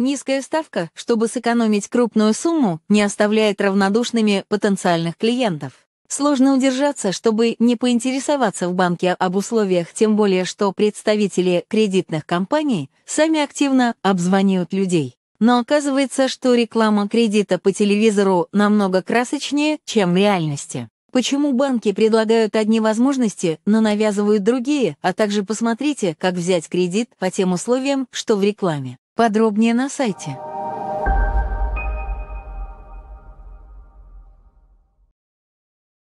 Низкая ставка, чтобы сэкономить крупную сумму, не оставляет равнодушными потенциальных клиентов. Сложно удержаться, чтобы не поинтересоваться в банке об условиях, тем более что представители кредитных компаний сами активно обзванивают людей. Но оказывается, что реклама кредита по телевизору намного красочнее, чем в реальности. Почему банки предлагают одни возможности, но навязывают другие, а также посмотрите, как взять кредит по тем условиям, что в рекламе. Подробнее на сайте.